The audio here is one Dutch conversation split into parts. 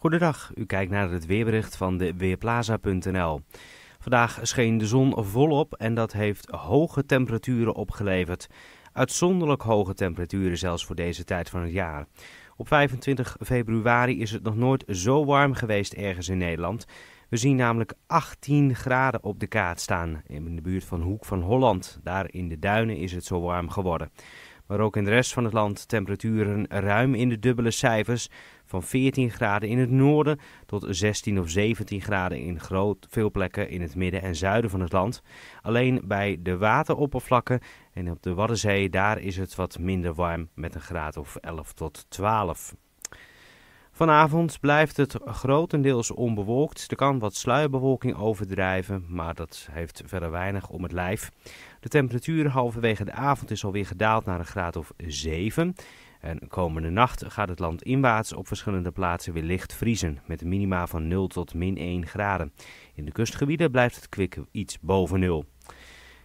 Goedendag, u kijkt naar het weerbericht van de Weerplaza.nl. Vandaag scheen de zon volop en dat heeft hoge temperaturen opgeleverd. Uitzonderlijk hoge temperaturen zelfs voor deze tijd van het jaar. Op 25 februari is het nog nooit zo warm geweest ergens in Nederland. We zien namelijk 18 graden op de kaart staan in de buurt van Hoek van Holland. Daar in de duinen is het zo warm geworden maar ook in de rest van het land temperaturen ruim in de dubbele cijfers. Van 14 graden in het noorden tot 16 of 17 graden in groot, veel plekken in het midden en zuiden van het land. Alleen bij de wateroppervlakken en op de Waddenzee, daar is het wat minder warm met een graad of 11 tot 12. Vanavond blijft het grotendeels onbewolkt. Er kan wat sluierbewolking overdrijven, maar dat heeft verder weinig om het lijf. De temperatuur halverwege de avond is alweer gedaald naar een graad of 7. En komende nacht gaat het land inwaarts op verschillende plaatsen weer licht vriezen, met een minima van 0 tot min 1 graden. In de kustgebieden blijft het kwik iets boven 0.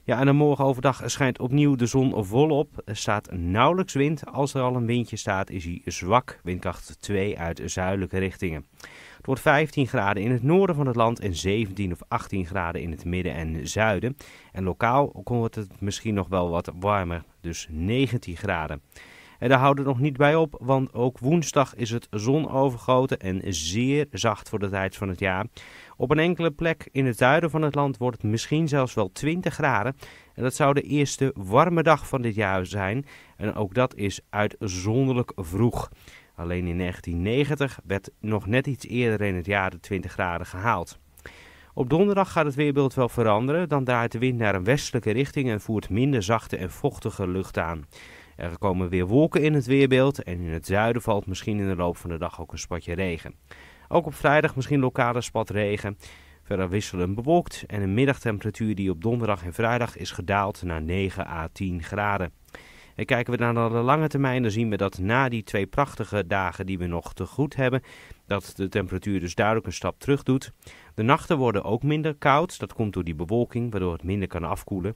Ja, en dan morgen overdag schijnt opnieuw de zon volop. Er staat nauwelijks wind. Als er al een windje staat, is hij zwak. Windkracht 2 uit zuidelijke richtingen. Het wordt 15 graden in het noorden van het land en 17 of 18 graden in het midden en zuiden. En lokaal wordt het misschien nog wel wat warmer, dus 19 graden. En daar houden we nog niet bij op, want ook woensdag is het zonovergoten en zeer zacht voor de tijd van het jaar. Op een enkele plek in het zuiden van het land wordt het misschien zelfs wel 20 graden. En dat zou de eerste warme dag van dit jaar zijn. En ook dat is uitzonderlijk vroeg. Alleen in 1990 werd nog net iets eerder in het jaar de 20 graden gehaald. Op donderdag gaat het weerbeeld wel veranderen. Dan draait de wind naar een westelijke richting en voert minder zachte en vochtige lucht aan. Er komen weer wolken in het weerbeeld en in het zuiden valt misschien in de loop van de dag ook een spatje regen. Ook op vrijdag misschien lokale spat regen. Verder wisselen bewolkt en een middagtemperatuur die op donderdag en vrijdag is gedaald naar 9 à 10 graden. En kijken we naar de lange termijn, dan zien we dat na die twee prachtige dagen die we nog te goed hebben, dat de temperatuur dus duidelijk een stap terug doet. De nachten worden ook minder koud. Dat komt door die bewolking, waardoor het minder kan afkoelen.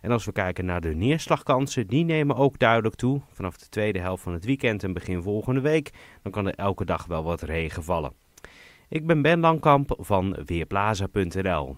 En als we kijken naar de neerslagkansen, die nemen ook duidelijk toe. Vanaf de tweede helft van het weekend en begin volgende week, dan kan er elke dag wel wat regen vallen. Ik ben Ben Langkamp van Weerplaza.nl.